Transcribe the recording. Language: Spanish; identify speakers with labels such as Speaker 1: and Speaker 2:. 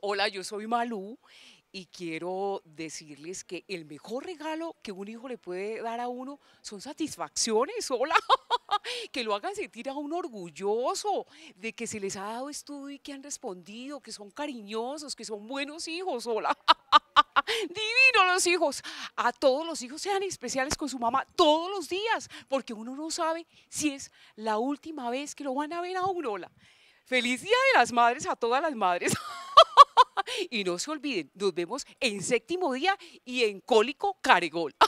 Speaker 1: Hola, yo soy Malú y quiero decirles que el mejor regalo que un hijo le puede dar a uno son satisfacciones, hola, que lo hagan sentir a uno orgulloso de que se les ha dado estudio y que han respondido, que son cariñosos, que son buenos hijos, hola. Divino los hijos. A todos los hijos sean especiales con su mamá todos los días, porque uno no sabe si es la última vez que lo van a ver a uno. Hola. Feliz Día de las Madres a todas las madres. Y no se olviden, nos vemos en séptimo día y en cólico caregol.